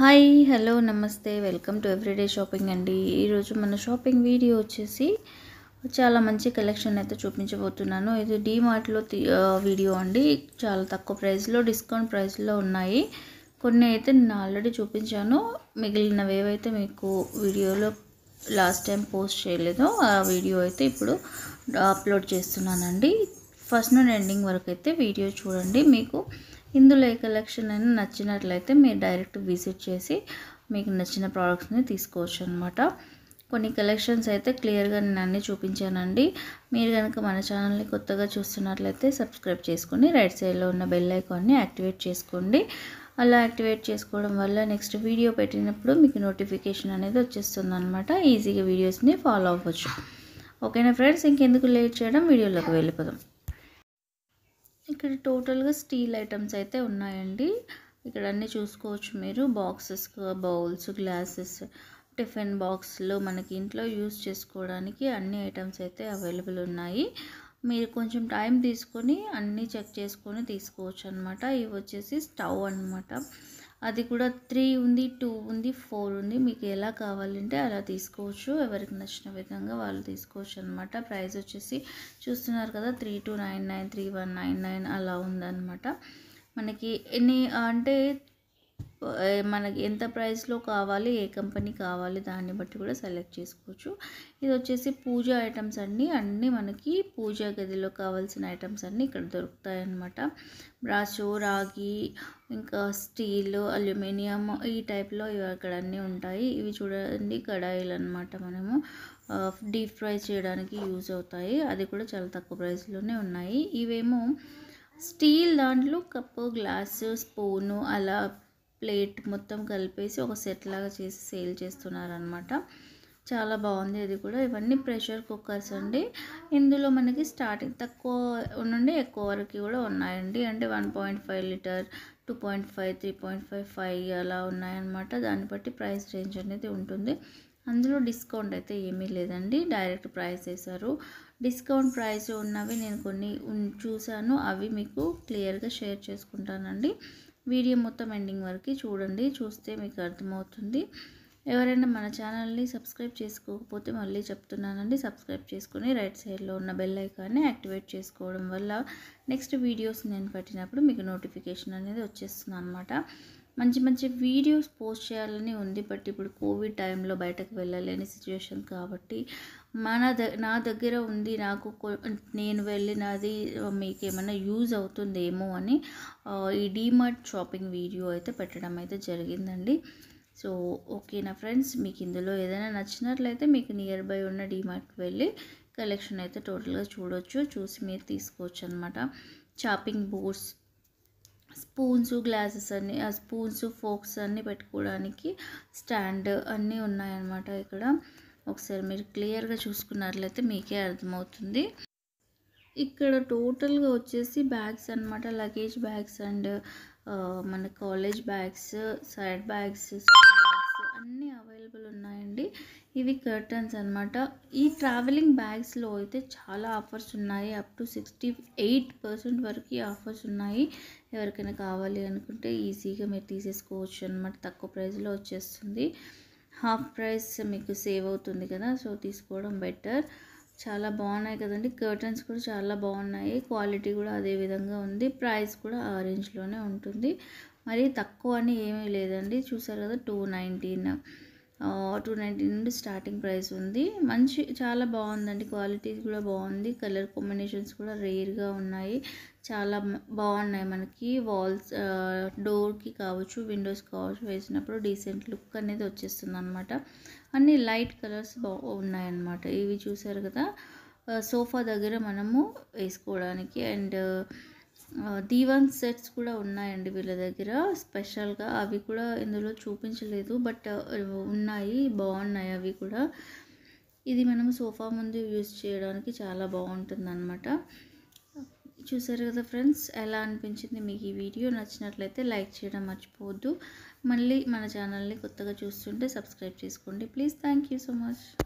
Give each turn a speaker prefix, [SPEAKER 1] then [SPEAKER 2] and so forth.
[SPEAKER 1] hi hello నమస్తే welcome to everyday shopping అండి ఈరోజు మన షాపింగ్ వీడియో వచ్చేసి చాలా మంచి కలెక్షన్ అయితే చూపించబోతున్నాను ఇది డీమార్ట్లో వీడియో అండి చాలా తక్కువ ప్రైస్లో డిస్కౌంట్ ప్రైస్లో ఉన్నాయి కొన్ని అయితే నేను ఆల్రెడీ చూపించాను మిగిలినవి ఏవైతే మీకు వీడియోలో లాస్ట్ టైం పోస్ట్ చేయలేదో ఆ వీడియో అయితే ఇప్పుడు అప్లోడ్ చేస్తున్నానండి ఫస్ట్ నుండి ఎండింగ్ వరకు అయితే వీడియో చూడండి మీకు ఇందులో ఏ కలెక్షన్ అయినా నచ్చినట్లయితే మీరు డైరెక్ట్ విజిట్ చేసి మీకు నచ్చిన ప్రోడక్ట్స్ని తీసుకోవచ్చు అనమాట కొన్ని కలెక్షన్స్ అయితే క్లియర్గా నేను అన్నీ చూపించానండి మీరు కనుక మన ఛానల్ని కొత్తగా చూస్తున్నట్లయితే సబ్స్క్రైబ్ చేసుకొని రైట్ సైడ్లో ఉన్న బెల్ ఐకాన్ని యాక్టివేట్ చేసుకోండి అలా యాక్టివేట్ చేసుకోవడం వల్ల నెక్స్ట్ వీడియో పెట్టినప్పుడు మీకు నోటిఫికేషన్ అనేది వచ్చేస్తుంది అనమాట ఈజీగా వీడియోస్ని ఫాలో అవ్వచ్చు ఓకేనా ఫ్రెండ్స్ ఇంకెందుకు లేట్ చేయడం వీడియోలోకి వెళ్ళిపోదాం ఇక్కడ టోటల్గా స్టీల్ ఐటమ్స్ అయితే ఉన్నాయండి ఇక్కడ అన్నీ చూసుకోవచ్చు మీరు బాక్సెస్ బౌల్స్ గ్లాసెస్ టిఫిన్ బాక్స్లో మనకి ఇంట్లో యూస్ చేసుకోవడానికి అన్ని ఐటమ్స్ అయితే అవైలబుల్ ఉన్నాయి మీరు కొంచెం టైం తీసుకొని అన్నీ చెక్ చేసుకొని తీసుకోవచ్చు అనమాట ఇవి వచ్చేసి స్టవ్ అనమాట అది కూడా త్రీ ఉంది టూ ఉంది ఫోర్ ఉంది మీకు ఎలా కావాలంటే అలా తీసుకోవచ్చు ఎవరికి నచ్చిన విధంగా వాళ్ళు తీసుకోవచ్చు అనమాట ప్రైస్ వచ్చేసి చూస్తున్నారు కదా three two nine nine three one nine nine అలా ఉందన్నమాట మనకి ఎన్ని అంటే మనకి ఎంత ప్రైస్లో కావాలి ఏ కంపెనీ కావాలి దాన్ని బట్టి కూడా సెలెక్ట్ చేసుకోవచ్చు ఇది వచ్చేసి పూజ ఐటమ్స్ అన్నీ అన్నీ మనకి పూజా గదిలో కావాల్సిన ఐటమ్స్ అన్నీ ఇక్కడ దొరుకుతాయి అన్నమాట బ్రాసో రాగి ఇంకా స్టీల్ అల్యూమినియం ఈ టైప్లో ఇక్కడ అన్నీ ఉంటాయి ఇవి చూడండి కడాయిలు అనమాట మనము డీప్ ఫ్రై చేయడానికి యూజ్ అవుతాయి అది కూడా చాలా తక్కువ ప్రైస్లోనే ఉన్నాయి ఇవేమో స్టీల్ దాంట్లో కప్పు గ్లాసు స్పూను అలా ప్లేట్ మొత్తం కలిపేసి ఒక సెట్ లాగా చేసి సేల్ చేస్తున్నారనమాట చాలా బాగుంది అది కూడా ఇవన్నీ ప్రెషర్ కుక్కర్స్ అండి ఇందులో మనకి స్టార్టింగ్ తక్కువ నుండి ఎక్కువ వరకు కూడా ఉన్నాయండి అంటే one point five litre two point five three point five five అలా ఉన్నాయన్నమాట దాన్ని బట్టి ప్రైస్ రేంజ్ అనేది ఉంటుంది అందులో డిస్కౌంట్ అయితే ఏమీ లేదండి డైరెక్ట్ ప్రైస్ వేశారు డిస్కౌంట్ ప్రైస్ ఉన్నవి నేను కొన్ని చూశాను అవి మీకు క్లియర్గా షేర్ చేసుకుంటానండి వీడియో మొత్తం ఎండింగ్ వరకు చూడండి చూస్తే మీకు అర్థమవుతుంది ఎవరైనా మన ఛానల్ని సబ్స్క్రైబ్ చేసుకోకపోతే మళ్ళీ చెప్తున్నానండి సబ్స్క్రైబ్ చేసుకుని రైట్ సైడ్లో ఉన్న బెల్ ఐకాన్ని యాక్టివేట్ చేసుకోవడం వల్ల నెక్స్ట్ వీడియోస్ నేను పెట్టినప్పుడు మీకు నోటిఫికేషన్ అనేది వచ్చేస్తుంది అనమాట మంచి మంచి వీడియోస్ పోస్ట్ చేయాలని ఉంది బట్ ఇప్పుడు కోవిడ్ టైంలో బయటకు వెళ్ళలేని సిచ్యువేషన్ కాబట్టి మన ద నా దగ్గర ఉంది నాకు నేను వెళ్ళినది మీకు ఏమైనా యూజ్ అవుతుందేమో అని ఈ డీమార్ట్ షాపింగ్ వీడియో అయితే పెట్టడం అయితే జరిగిందండి సో ఓకే నా ఫ్రెండ్స్ మీకు ఇందులో ఏదైనా నచ్చినట్లయితే మీకు నియర్ బై ఉన్న డీమార్ట్కి వెళ్ళి కలెక్షన్ అయితే టోటల్గా చూడొచ్చు చూసి మీరు తీసుకోవచ్చు అనమాట షాపింగ్ బోర్డ్స్ స్పూన్స్ గ్లాసెస్ అన్ని ఆ స్పూన్స్ ఫోక్స్ అన్నీ పెట్టుకోవడానికి స్టాండ్ అన్నీ ఉన్నాయన్నమాట ఇక్కడ ఒకసారి మీరు క్లియర్గా చూసుకున్నట్లయితే మీకే అర్థమవుతుంది ఇక్కడ టోటల్గా వచ్చేసి బ్యాగ్స్ అనమాట లగేజ్ బ్యాగ్స్ అండ్ మన college bags side bags school bags అన్నీ అవైలబుల్ అవైలబుల్ ఉన్నాయండి ఇవి కర్టన్స్ అనమాట ఈ ట్రావెలింగ్ బ్యాగ్స్లో అయితే చాలా ఆఫర్స్ ఉన్నాయి up to sixty eight percent వరకు ఆఫర్స్ ఉన్నాయి ఎవరికైనా కావాలి అనుకుంటే ఈజీగా మీరు తీసేసుకోవచ్చు అనమాట తక్కువ ప్రైస్లో వచ్చేస్తుంది హాఫ్ ప్రైస్ మీకు సేవ్ అవుతుంది కదా సో తీసుకోవడం బెటర్ చాలా బాగున్నాయి కదండి కర్టన్స్ కూడా చాలా బాగున్నాయి క్వాలిటీ కూడా అదే విధంగా ఉంది ప్రైస్ కూడా ఆ రేంజ్లోనే ఉంటుంది మరి తక్కువ అని ఏమీ లేదండి చూసారు కదా టూ నైంటీన్ టూ నైంటీ నుండి స్టార్టింగ్ ప్రైస్ ఉంది మంచి చాలా బాగుందండి క్వాలిటీ కూడా బాగుంది కలర్ కాంబినేషన్స్ కూడా రేర్గా ఉన్నాయి చాలా బాగున్నాయి మనకి వాల్స్ డోర్కి కావచ్చు విండోస్ కావచ్చు వేసినప్పుడు డీసెంట్ లుక్ అనేది వచ్చేస్తుంది అనమాట అన్ని లైట్ కలర్స్ బా ఉన్నాయన్నమాట ఇవి చూసారు కదా సోఫా దగ్గర మనము వేసుకోవడానికి అండ్ దీవాన్ సెట్స్ కూడా ఉన్నాయండి వీళ్ళ దగ్గర స్పెషల్గా అవి కూడా ఇందులో చూపించలేదు బట్ ఉన్నాయి బాగున్నాయి అవి కూడా ఇది మనం సోఫా ముందు యూజ్ చేయడానికి చాలా బాగుంటుంది అనమాట చూసారు కదా ఫ్రెండ్స్ ఎలా అనిపించింది మీకు ఈ వీడియో నచ్చినట్లయితే లైక్ చేయడం మర్చిపోవద్దు మళ్ళీ మన ఛానల్ని కొత్తగా చూస్తుంటే సబ్స్క్రైబ్ చేసుకోండి please thank you so much